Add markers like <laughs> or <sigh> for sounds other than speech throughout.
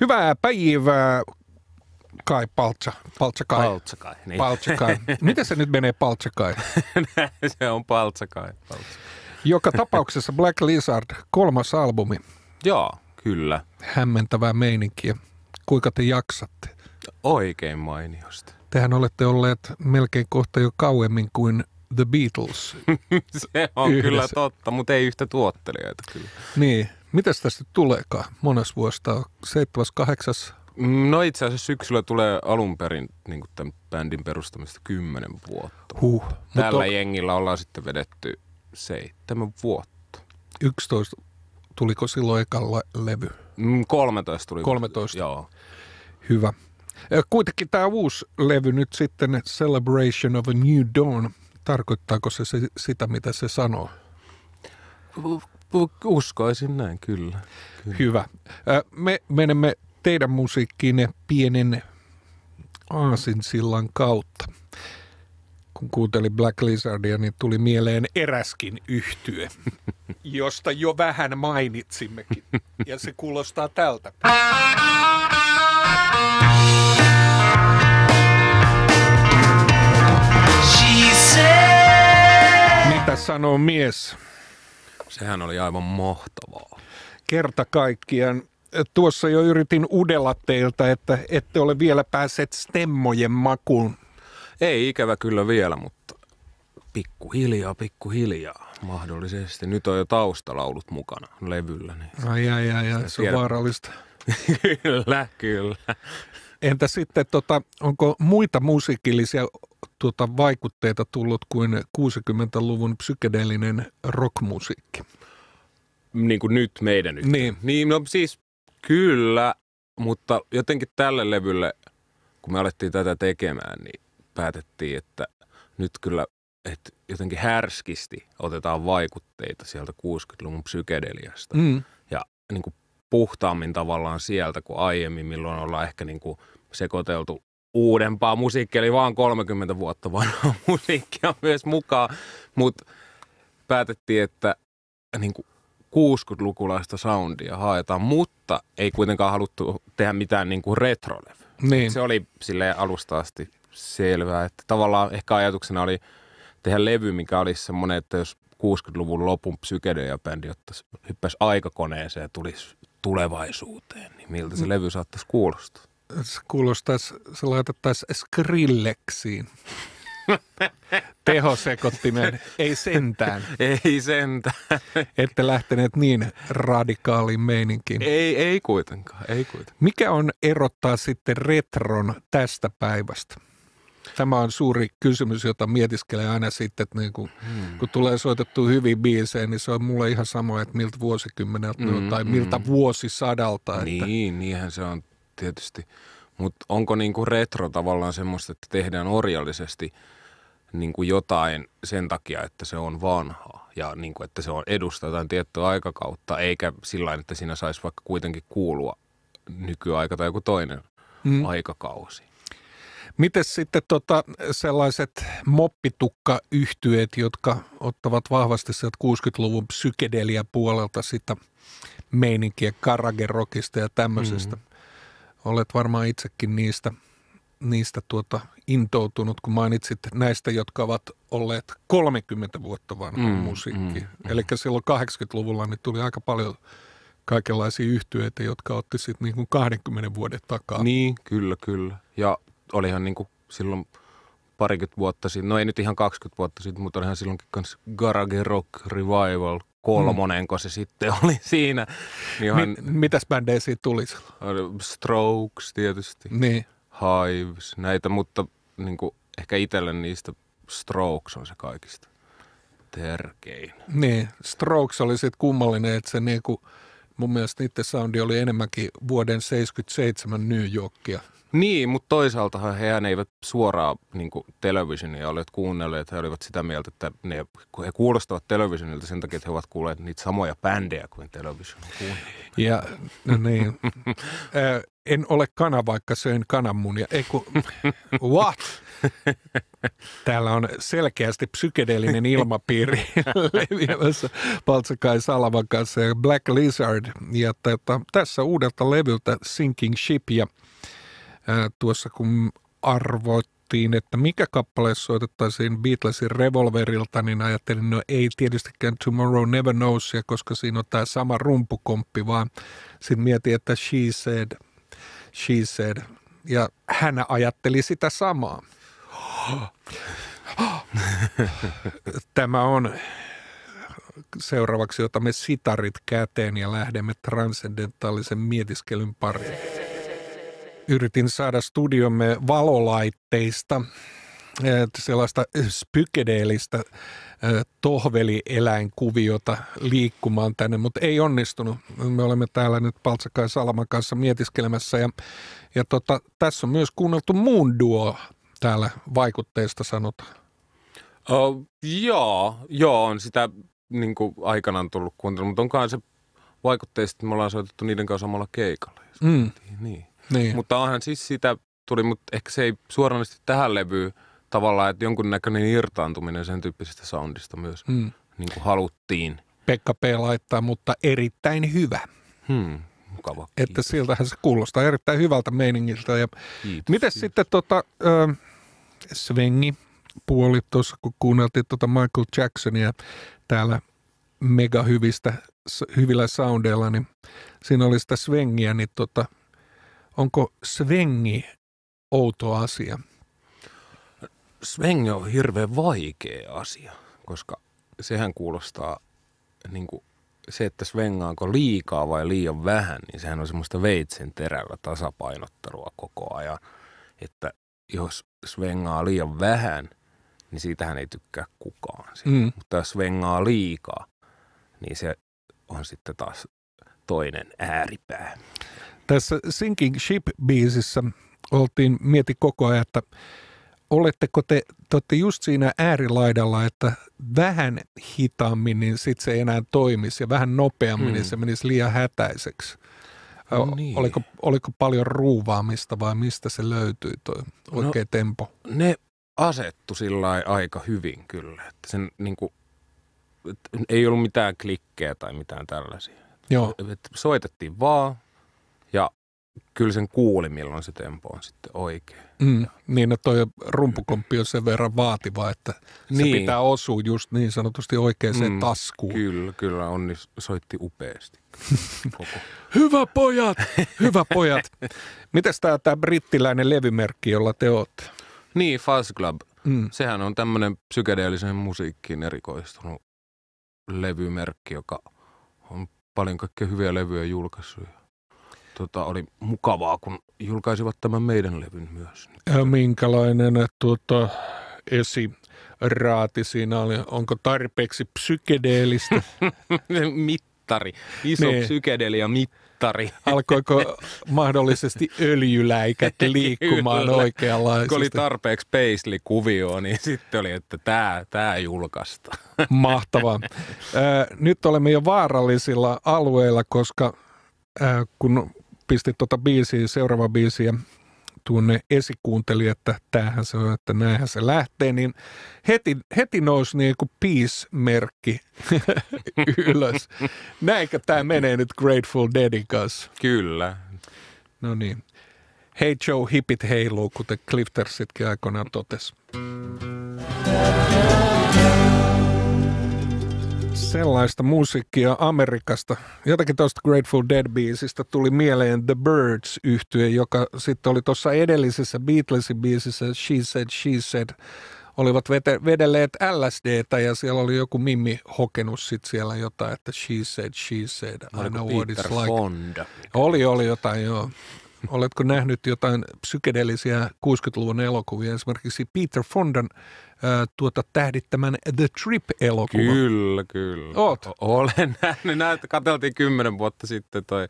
Hyvää päivää, Kai Paltsa. Paltsakai. Paltsakai, niin. Paltsakai. <laughs> Miten se nyt menee Paltsakai? <laughs> se on Paltsakai. Paltsa. Joka tapauksessa Black Lizard, kolmas albumi. Joo, kyllä. Hämmentävää meininkiä. Kuinka te jaksatte? Oikein mainiosti. Tehän olette olleet melkein kohta jo kauemmin kuin The Beatles. <laughs> se on Yhdessä. kyllä totta, mutta ei yhtä tuottelijoita kyllä. Niin, Mitäs tästä tuleekaan? Mones vuosta 7. 8. No itse asiassa syksyllä tulee alun perin niin tämän bändin perustamista kymmenen vuotta. Huh, Tällä on... jengillä ollaan sitten vedetty seitsemän vuotta. 11, tuliko silloin ekalla levy? 13 mm, tuli. 13, joo. Hyvä. Kuitenkin tämä uusi levy nyt sitten, Celebration of a New Dawn, tarkoittaako se sitä, mitä se sanoo? Uskoisin näin, kyllä. kyllä. Hyvä. Me menemme teidän musiikkiinne pienen aasinsillan kautta. Kun kuuntelin Black Lizardia, niin tuli mieleen eräskin yhtye, <laughs> josta jo vähän mainitsimmekin. Ja se kuulostaa tältä. Mitä sanoo mies? Sehän oli aivan mahtavaa. Kerta kaikkiaan. Tuossa jo yritin udella teiltä, että ette ole vielä päässeet stemmojen makuun. Ei ikävä kyllä vielä, mutta pikkuhiljaa, pikkuhiljaa mahdollisesti. Nyt on jo taustalaulut mukana levyllä. Niin ai, ai, ai, ai se on vaarallista. kyllä, <laughs> kyllä. Entä sitten, tota, onko muita musiikillisia tuota vaikutteita tullut kuin 60-luvun psykedeellinen rockmusiikki? Niin kuin nyt meidän nyt. Niin. niin, no siis kyllä, mutta jotenkin tälle levylle, kun me alettiin tätä tekemään, niin päätettiin, että nyt kyllä että jotenkin härskisti otetaan vaikutteita sieltä 60-luvun psykedeliasta. Mm. Ja niin kuin puhtaammin tavallaan sieltä kuin aiemmin, milloin ollaan ehkä niin kuin sekoiteltu uudempaa musiikkia, eli vaan 30 vuotta vanhaa <laughs> musiikkia myös mukaan, mutta päätettiin, että niin kuin 60-lukulaista soundia haetaan, mutta ei kuitenkaan haluttu tehdä mitään niin kuin retrolevy. Niin. Se oli sille alusta asti selvää, että tavallaan ehkä ajatuksena oli tehdä levy, mikä olisi semmoinen, että jos 60-luvun lopun psykedelia-bändi ottaisi, hyppäisi aikakoneeseen ja tulisi tulevaisuuteen, niin miltä se mm. levy saattaisi kuulostaa? kuulostaisi, se laitettaisiin Skrilleksiin. <laughs> Tehosekottimen, ei sentään. Ei sentään. Ette lähteneet niin radikaaliin meininkiin. Ei, ei kuitenkaan, ei kuitenkaan. Mikä on erottaa sitten retron tästä päivästä? Tämä on suuri kysymys, jota mietiskelee aina sitten, että niin kun, hmm. kun tulee soitettu hyvin biiseen, niin se on mulle ihan sama, että miltä vuosikymmeneltä mm, tai miltä mm. vuosisadalta. Niin, että... niinhän se on tietysti. Mutta onko niinku retro tavallaan semmoista, että tehdään orjallisesti niinku jotain sen takia, että se on vanhaa ja niinku, että se on edustaa jotain tiettyä aikakautta, eikä sillä että siinä saisi vaikka kuitenkin kuulua nykyaika tai joku toinen mm. aikakausi. Miten sitten tota, sellaiset moppitukkayhtyeet, jotka ottavat vahvasti sieltä 60-luvun psykedelia puolelta sitä meininkiä Karagerokista ja tämmöisestä? mm olet varmaan itsekin niistä, niistä tuota intoutunut, kun mainitsit näistä, jotka ovat olleet 30 vuotta vanha mm, musiikki. Mm, mm. Eli silloin 80-luvulla niin tuli aika paljon kaikenlaisia yhtyeitä, jotka otti sitten niin kuin 20 vuoden takaa. Niin, kyllä, kyllä. Ja olihan niin kuin silloin parikymmentä vuotta sitten, no ei nyt ihan 20 vuotta sitten, mutta olihan silloinkin kanssa Garage Rock Revival Mm. kun se sitten <laughs> oli siinä. Niin Mi- mitäs bändejä siitä tuli? Äh, Strokes tietysti, niin. Hives, näitä, mutta niin kuin, ehkä itselle niistä Strokes on se kaikista tärkein. Niin, Strokes oli sitten kummallinen, että se niinku, mun mielestä niiden soundi oli enemmänkin vuoden 77 New Yorkia niin, mutta toisaalta hehän eivät suoraan niin televisionia ole kuunnelleet. He olivat sitä mieltä, että ne, he kuulostavat televisionilta sen takia, että he ovat kuulleet niitä samoja bändejä kuin televisio. Ja, no niin. <laughs> en ole kana, vaikka söin kananmunia. Ei what? Täällä on selkeästi psykedeellinen ilmapiiri <laughs> leviämässä Paltsakai Salavan kanssa ja Black Lizard. Ja tota, tässä uudelta levyltä Sinking Ship ja ää, tuossa, kun arvoit että mikä kappale soitettaisiin Beatlesin Revolverilta, niin ajattelin, no ei tietystikään Tomorrow Never Knows, koska siinä on tämä sama rumpukomppi, vaan sitten mietin, että She Said, She Said, ja hän ajatteli sitä samaa. <gasps> Tämä on seuraavaksi otamme sitarit käteen ja lähdemme transcendentaalisen mietiskelyn pariin yritin saada studiomme valolaitteista sellaista spykedeellistä tohvelieläinkuviota liikkumaan tänne, mutta ei onnistunut. Me olemme täällä nyt Paltsakai Salaman kanssa mietiskelemässä ja, ja tota, tässä on myös kuunneltu muun duo täällä vaikutteista sanotaan. Oh, joo, joo, on sitä niin kuin aikanaan tullut kuuntelua, mutta onkaan se vaikutteista, että me ollaan soitettu niiden kanssa samalla keikalla. Mm. Niin. Niin. Mutta onhan siis sitä tuli, mutta ehkä se ei suoranaisesti tähän levyyn tavallaan, että jonkunnäköinen irtaantuminen sen tyyppisestä soundista myös mm. niin kuin haluttiin. Pekka P. laittaa, mutta erittäin hyvä. Hmm, mukava. Kiitos. Että siltähän se kuulostaa erittäin hyvältä meiningiltä. Ja kiitos, miten kiitos. sitten tota, ö, Svengi puoli tuossa, kun kuunneltiin tota Michael Jacksonia täällä mega hyvistä, hyvillä soundeilla, niin siinä oli sitä Svengiä, niin tota, onko svengi outo asia? Svengi on hirveän vaikea asia, koska sehän kuulostaa niin kuin se, että svengaanko liikaa vai liian vähän, niin sehän on semmoista veitsen terällä tasapainottelua koko ajan. Että jos svengaa liian vähän, niin siitähän ei tykkää kukaan. Mm. Mutta jos svengaa liikaa, niin se on sitten taas toinen ääripää. Tässä Sinking Ship-biisissä oltiin, mieti koko ajan, että oletteko te, te olette just siinä äärilaidalla, että vähän hitaammin, niin sitten se ei enää toimisi ja vähän nopeammin, niin mm. niin se menisi liian hätäiseksi. No niin. oliko, oliko paljon ruuvaamista vai mistä se löytyi tuo no, oikea no, tempo? Ne asettu sillä aika hyvin kyllä, että sen niin kuin, että ei ollut mitään klikkejä tai mitään tällaisia. Joo. soitettiin vaan ja kyllä sen kuuli, milloin se tempo on sitten oikein. Mm, niin, no toi rumpukomppi on sen verran vaativa, että se niin. pitää osua just niin sanotusti oikeaan mm, taskuun. Kyllä, kyllä, Onni soitti upeasti. <laughs> hyvä pojat, hyvä pojat. Mites tämä tää brittiläinen levimerkki, jolla te ootte? Niin, Fuzz Club. Mm. Sehän on tämmöinen psykedeellisen musiikkiin erikoistunut levymerkki, joka on paljon kaikkea hyviä levyjä julkaissut tota, oli mukavaa, kun julkaisivat tämän meidän levyn myös. Ja minkälainen äh, tuota, raati siinä oli? Onko tarpeeksi psykedeellistä? <laughs> mittari, iso niin. ja mittari. <laughs> Alkoiko mahdollisesti öljyläikät liikkumaan oikealla? Kun oli tarpeeksi kuvioon, niin <laughs> sitten oli, että tämä, tämä julkaista. Mahtavaa. Nyt olemme jo vaarallisilla alueilla, koska kun pistin tuota biisiä, seuraava biisiä tuonne esikuunteli, että tämähän se on, että näinhän se lähtee, niin heti, heti nousi niin kuin peace-merkki <laughs> ylös. Näinkö tämä menee nyt Grateful Deadin kanssa? Kyllä. No niin. Hei Joe, hipit heiluu, kuten Cliftersitkin aikoinaan totesi. Yeah. Sellaista musiikkia Amerikasta. Jotakin tuosta Grateful Dead-biisistä tuli mieleen The birds yhtye joka sitten oli tuossa edellisessä Beatlesin biisissä She Said, She Said. Olivat vedelleet LSDtä ja siellä oli joku mimmi hokenut sitten siellä jotain, että She Said, She Said, I know what it's like. Fonda. Oli, oli jotain, joo. Oletko nähnyt jotain psykedelisiä 60-luvun elokuvia, esimerkiksi Peter Fondan tuota tähdittämän The Trip-elokuva? Kyllä, kyllä. Oot. olen <laughs> nähnyt. Näitä katseltiin kymmenen vuotta sitten toi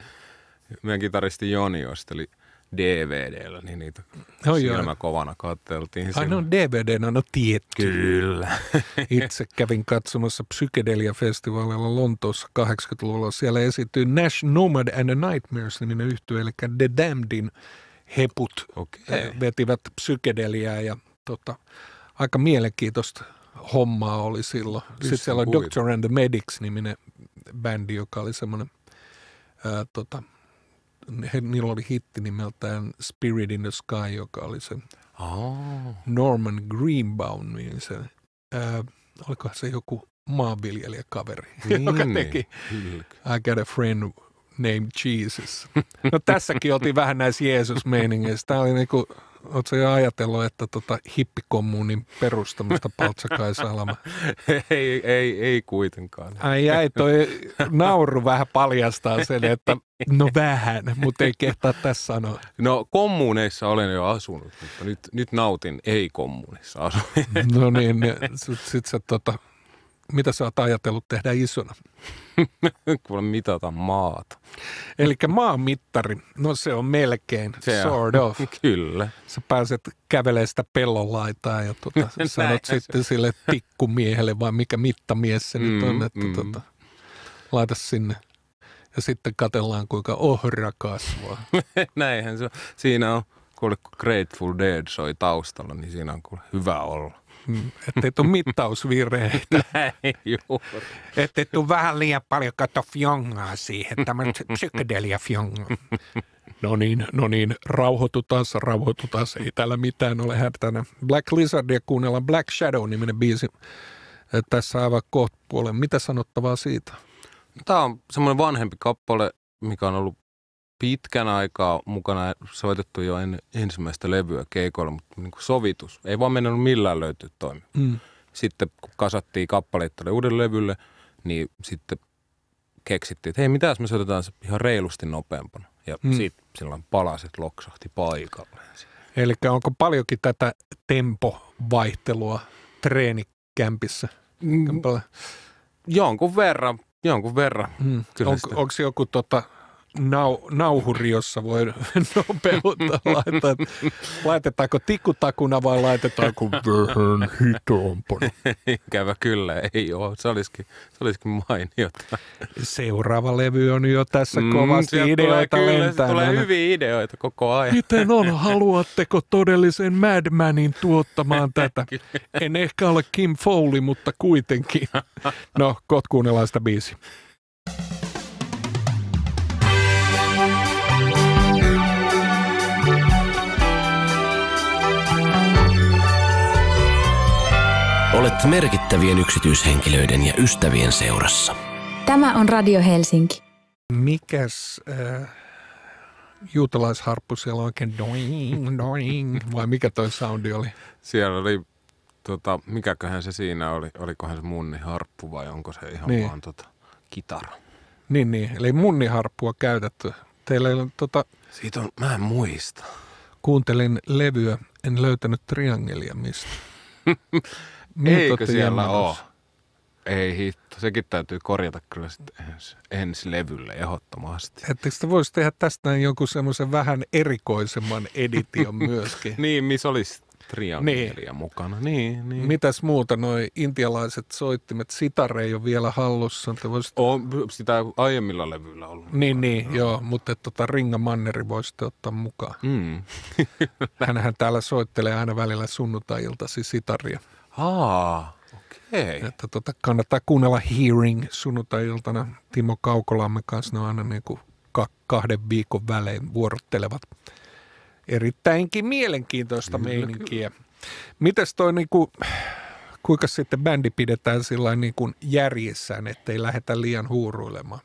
meidän kitaristi Joni osteli – DVDllä, niin niitä no silmä kovana katteltiin. Ai no dvd no tietty. Kyllä. <laughs> Itse kävin katsomassa Psykedelia-festivaalilla Lontoossa 80-luvulla. Siellä esityy Nash Nomad and the Nightmares-niminen yhtyö eli The Damnedin heput okay. Eh, vetivät psykedeliaa ja tota, aika mielenkiintoista hommaa oli silloin. Sitten siellä oli Doctor and the Medics-niminen bändi, joka oli semmoinen ää, eh, tota, he, niillä oli hitti nimeltään Spirit in the Sky, joka oli se oh. Norman Greenbaum, niin se, äh, olikohan se joku maanviljelijäkaveri, <laughs> niin, joka teki niin. I got a friend named Jesus. No tässäkin oltiin vähän näissä jeesus meiningeissä Tämä oli niinku Oletko jo ajatellut, että tota hippikommuunin perustamista <laughs> paltsakaisalama? ei, ei, ei kuitenkaan. Ai jäi, toi nauru vähän paljastaa sen, että no vähän, mutta ei kehtaa tässä sanoa. No kommuuneissa olen jo asunut, mutta nyt, nyt nautin ei-kommuunissa asunut. no niin, niin, sit, sit sä tota, mitä sä oot ajatellut tehdä isona? <laughs> Kuule mitata maata. Eli maan mittari, no se on melkein, se sort on. of. <laughs> Kyllä. Sä pääset kävelemään sitä pellon laitaa ja tuota, <laughs> sanot sitten sille tikkumiehelle vai mikä mittamies se mm, nyt on, mm, että mm. tuota, laita sinne. Ja sitten katellaan, kuinka ohra kasvaa. Näinhän se on. Siinä on, kuule, kun Grateful Dead soi taustalla, niin siinä on kuule hyvä olla. Mm, ettei tule mittausvirheitä. <laughs> Näin, juuri. Ettei tule vähän liian paljon kato fjongaa siihen, tämä psykedelia fjonga. No niin, no niin, rauhoitutaan, rauhoitutaan, ei täällä mitään ole hätänä. Black Lizardia kuunnellaan Black Shadow-niminen biisi äh, tässä aivan kohta puolen. Mitä sanottavaa siitä? Tämä on semmoinen vanhempi kappale, mikä on ollut pitkän aikaa mukana soitettu jo en, ensimmäistä levyä keikoilla, mutta niin kuin sovitus. Ei vaan mennyt millään löytyä toimia. Mm. Sitten kun kasattiin kappaleet tälle uudelle levylle, niin sitten keksittiin, että hei, mitä jos me soitetaan ihan reilusti nopeampana. Ja mm. sitten silloin palaset loksahti paikalle. Eli onko paljonkin tätä tempovaihtelua treenikämpissä? Mm, jonkun verran, jonkun verran. Mm. on, onko joku tota, nau, nauhuriossa voi <laughs> nopeutta <laughs> laittaa. Laitetaanko tikkutakuna vai laitetaanko vähän hitaampana? Ikävä kyllä, ei ole. Se olisikin, se olisikin mainiota. Seuraava levy on jo tässä mm, kovasti ideoita tulee, kyllä, lentää. tulee hyviä ideoita koko ajan. Miten on? Haluatteko todellisen Madmanin tuottamaan <laughs> tätä? En ehkä ole Kim Fowley, mutta kuitenkin. No, kot kuunnellaan sitä biisiä. Olet merkittävien yksityishenkilöiden ja ystävien seurassa. Tämä on Radio Helsinki. Mikäs äh, juutalaisharppu siellä oikein doing, doing, vai mikä toi soundi oli? Siellä oli, tota, mikäköhän se siinä oli, olikohan se harppu vai onko se ihan niin. vaan tota, kitara? Niin, niin, eli harppua käytetty. Teillä on tota... Siitä on, mä en muista. Kuuntelin levyä, en löytänyt triangelia mistä. <laughs> Nyt Eikö siellä ole? Ei hitto, sekin täytyy korjata kyllä sitten ensi, levylle ehdottomasti. Ettekö sitä voisi tehdä tästä jonkun semmoisen vähän erikoisemman edition <laughs> myöskin? niin, missä olisi triangelia niin. mukana. Niin, niin. Mitäs muuta noin intialaiset soittimet? Sitar ei ole vielä hallussa. Te voisit... On sitä aiemmilla levyillä ollut. Niin, niin no. joo, mutta tota, Ringa Manneri voisitte ottaa mukaan. Mm. <laughs> Hänhän täällä soittelee aina välillä sunnuntai-iltasi sitaria. Aa, okei. Okay. Että tota, kannattaa kuunnella Hearing sunnuntai-iltana Timo Kaukolamme kanssa. Ne on aina niin kuin kahden viikon välein vuorottelevat erittäinkin mielenkiintoista kyllä, meininkiä. Kyllä. Mites toi niin kuin, kuinka sitten bändi pidetään sillä niin kuin järjessään, ettei lähdetä liian huuruilemaan?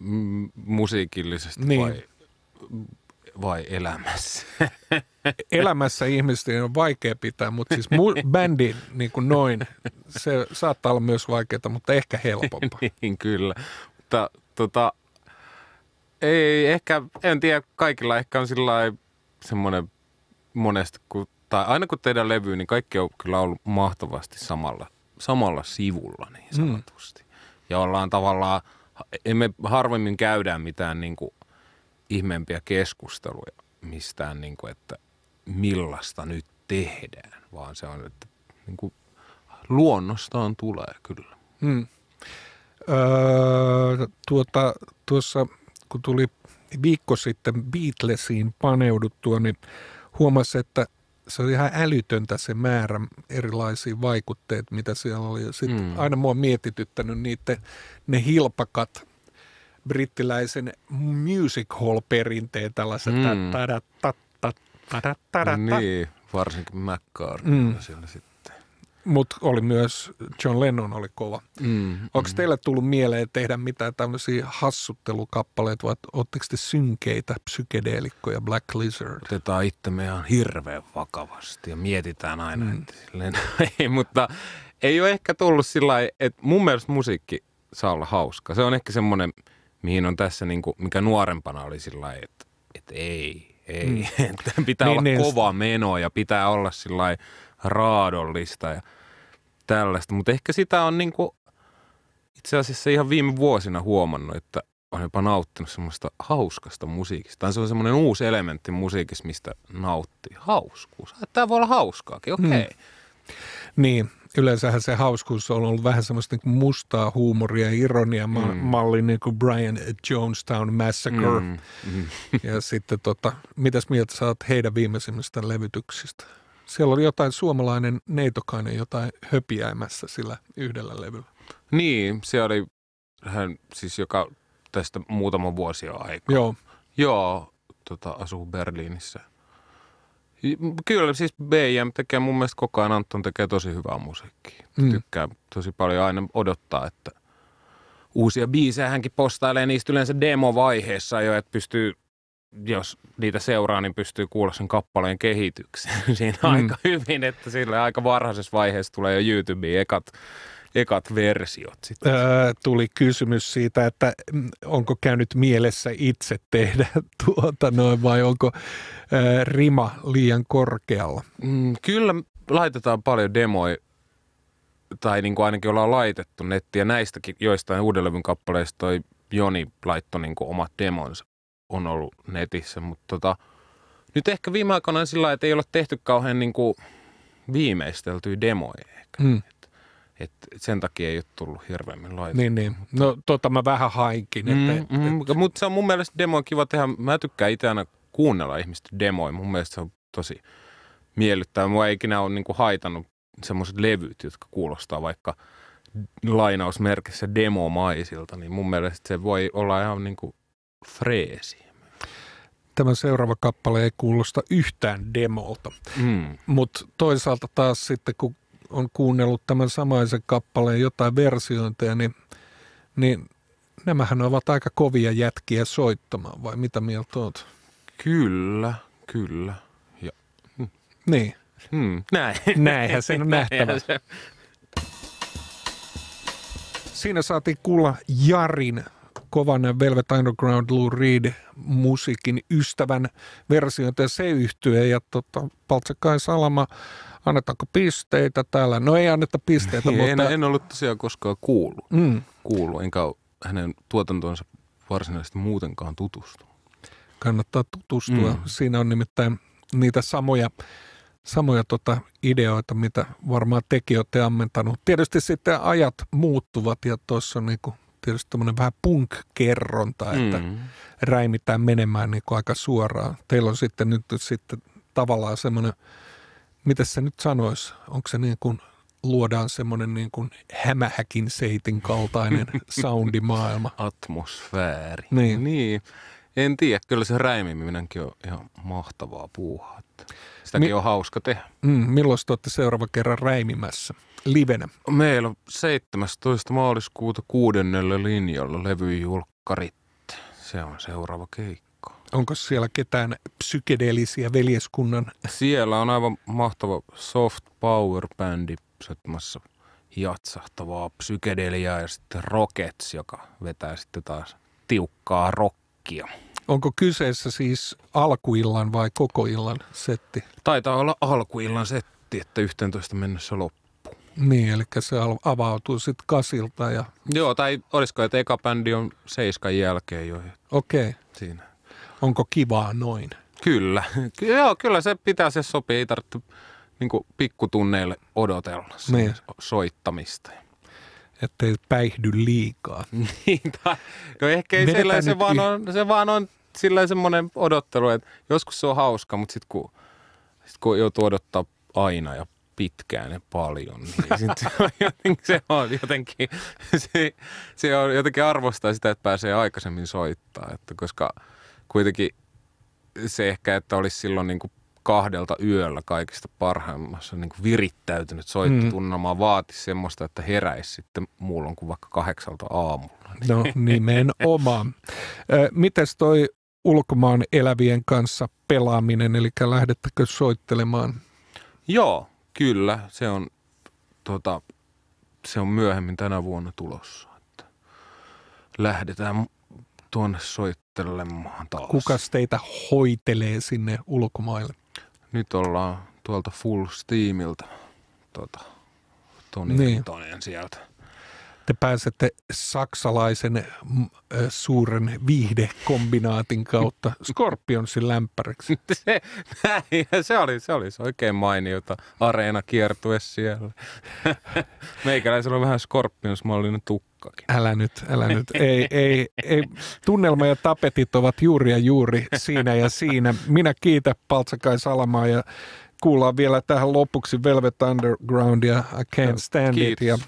M- musiikillisesti niin. vai? vai elämässä? <laughs> elämässä ihmisten on vaikea pitää, mutta siis mu- bändi niin kuin noin, se saattaa olla myös vaikeaa, mutta ehkä helpompaa. <laughs> niin kyllä, mutta tota, ei ehkä, en tiedä, kaikilla ehkä on sillä semmoinen monesti, kun, tai aina kun tehdään levy, niin kaikki on kyllä ollut mahtavasti samalla, samalla sivulla niin mm. sanotusti. Mm. Ja ollaan tavallaan, emme harvemmin käydään mitään niin kuin ihmeempiä keskusteluja mistään, niin kuin, että millaista nyt tehdään, vaan se on, että niin kuin, luonnostaan tulee kyllä. Hmm. Öö, tuota, tuossa kun tuli viikko sitten Beatlesiin paneuduttua, niin huomasi, että se oli ihan älytöntä se määrä erilaisia vaikutteita, mitä siellä oli. Sitten mm. aina mua on mietityttänyt niiden, ne hilpakat, brittiläisen music hall-perinteen, tällaiset mm. Niin, varsinkin McCartney mm. siellä sitten. Mutta oli myös, John Lennon oli kova. Mm, Onko mm. teille tullut mieleen tehdä mitään tämmöisiä hassuttelukappaleita, vai oletteko te synkeitä psykedeelikkoja Black Lizard? Otetaan itsemme ihan hirveän vakavasti ja mietitään aina, mm. että silleen, <laughs> ei, mutta ei ole ehkä tullut sillä että mun mielestä musiikki saa olla hauska. Se on ehkä semmoinen – mihin on tässä, niin kuin, mikä nuorempana oli sillä että, että ei, ei, mm. <laughs> että pitää niin, olla niin. kova meno ja pitää olla sillä raadollista ja tällaista. Mutta ehkä sitä on niin kuin, itse asiassa ihan viime vuosina huomannut, että on jopa nauttinut semmoista hauskasta musiikista. Tai se on semmoinen uusi elementti musiikissa, mistä nauttii. Hauskuus. Tämä voi olla hauskaakin, okei. Okay. Mm. Niin, yleensähän se hauskuus on ollut vähän semmoista niin mustaa huumoria, ironia, mm. malli niin kuin Brian Jonestown Massacre. Mm. Mm. Ja sitten tota, mitäs mieltä saat heidän viimeisimmistä levytyksistä? Siellä oli jotain suomalainen neitokainen jotain höpiäimässä sillä yhdellä levyllä. Niin, se oli hän siis joka tästä muutama vuosi aikaa. Joo. Joo, tota, asuu Berliinissä. Kyllä, siis BM tekee mun mielestä koko ajan, Anton tekee tosi hyvää musiikkia. Mm. Tykkää tosi paljon aina odottaa, että uusia biisejä hänkin postailee niistä yleensä demo-vaiheessa jo, että pystyy, jos niitä seuraa, niin pystyy kuulla sen kappaleen kehityksen <laughs> siinä mm. aika hyvin, että sille aika varhaisessa vaiheessa tulee jo YouTubeen ekat ekat versiot sitten? Öö, tuli kysymys siitä, että onko käynyt mielessä itse tehdä <laughs> tuota noin vai onko öö, rima liian korkealla? Mm, kyllä laitetaan paljon demoja tai niin kuin ainakin ollaan laitettu nettiä näistäkin joistain uudelleen kappaleista toi Joni laittoi niin kuin omat demonsa on ollut netissä, mutta tota, nyt ehkä viime aikoina sillä että ei ole tehty kauhean niin kuin viimeisteltyä demoja. Ehkä. Mm. Et sen takia ei ole tullut hirveämmin laitettua. Niin, niin. No tota mä vähän hainkin. Mm, mm, et... Mutta se on mun mielestä demo kiva tehdä. Mä tykkään itse aina kuunnella ihmistä demoja. Mun mielestä se on tosi miellyttävää. Mua ei ikinä ole niinku haitannut semmoiset levyt, jotka kuulostaa vaikka lainausmerkissä demomaisilta, niin mun mielestä se voi olla ihan niin kuin freesi. Tämä seuraava kappale ei kuulosta yhtään demolta, mm. mutta toisaalta taas sitten kun on kuunnellut tämän samaisen kappaleen jotain versiointeja, niin, niin nämähän ovat aika kovia jätkiä soittamaan, vai mitä mieltä oot? Kyllä, kyllä. Ja. Hmm. Niin. Hmm. Näin. <laughs> Näinhän sen on nähtävä. Siinä saatiin kuulla Jarin kovan Velvet Underground Lou Reed musiikin ystävän versioita ja se yhtyä. Ja tota, Paltsakai Salama, annetaanko pisteitä täällä? No ei anneta pisteitä, ei, mutta... En, en ollut tosiaan koskaan kuullut, mm. kuullut enkä hänen tuotantonsa varsinaisesti muutenkaan tutustunut. Kannattaa tutustua. Mm. Siinä on nimittäin niitä samoja samoja tota ideoita, mitä varmaan tekin olette ammentanut. Tietysti sitten ajat muuttuvat ja tuossa on kuin niinku tietysti tämmöinen vähän punk-kerronta, että mm. räimitään menemään niin aika suoraan. Teillä on sitten nyt sitten tavallaan semmoinen, mitä se nyt sanoisi, onko se niin kuin luodaan semmoinen niin kuin hämähäkin seitin kaltainen <laughs> soundimaailma. Atmosfääri. Niin. niin. En tiedä, kyllä se räimiminenkin on ihan mahtavaa puuhaa. Sitäkin Mi- on hauska tehdä. Mm, milloin te olette seuraava kerran räimimässä? Livenä. Meillä on 17. maaliskuuta kuudennella linjalla levyjulkkarit. Se on seuraava keikka. Onko siellä ketään psykedeellisiä veljeskunnan? Siellä on aivan mahtava soft power bändi soittamassa jatsahtavaa psykedeliaa ja sitten Rockets, joka vetää sitten taas tiukkaa rock musiikkia. Onko kyseessä siis alkuillan vai koko illan setti? Taitaa olla alkuillan setti, että 11 mennessä loppuu. Niin, eli se avautuu sitten kasilta. Ja... Joo, tai olisiko, että eka bändi on seiskan jälkeen jo. Okei. Okay. Siinä. Onko kivaa noin? Kyllä. Ky- joo, kyllä se pitää, se sopii. Ei tarvitse niin pikkutunneille odotella niin. soittamista ettei päihdy liikaa. <laughs> Niin, no ehkä ei sillä, se vaan, on, se vaan on sillä semmoinen odottelu, että joskus se on hauska, mutta sitten kun, sit kun joutuu odottaa aina ja pitkään ja paljon, niin <laughs> se, on jotenkin, se on jotenkin, se, se on jotenkin arvostaa sitä, että pääsee aikaisemmin soittaa, että koska kuitenkin se ehkä, että olisi silloin niin kuin kahdelta yöllä kaikista parhaimmassa niin virittäytynyt soittotunnelma mm. vaatisi semmoista, että heräisi sitten muulloin kuin vaikka kahdeksalta aamulla. No nimenomaan. Mites toi ulkomaan elävien kanssa pelaaminen, eli lähdettäkö soittelemaan? Joo, kyllä. Se on, tota, se on myöhemmin tänä vuonna tulossa. Että lähdetään tuonne soittelemaan taas. Kuka teitä hoitelee sinne ulkomaille? nyt ollaan tuolta Full Steamilta tuota, Toni niin. Tonen sieltä. Te pääsette saksalaisen mm, suuren viihdekombinaatin kautta <laughs> Scorpionsin lämpäriksi. <laughs> Se, se oli, se oli oikein mainiota. Areena kiertue siellä. <laughs> Meikäläisellä on vähän Scorpions-mallinen tukka hauskakin. Älä nyt, älä nyt. Ei, ei, ei. Tunnelma ja tapetit ovat juuri ja juuri siinä ja siinä. Minä kiitän Paltsakai Salamaa ja kuullaan vielä tähän lopuksi Velvet Underground ja I Can't Stand kiitos. It. Ja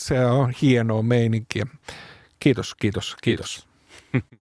se on hienoa meininkiä. Kiitos, kiitos, kiitos. kiitos.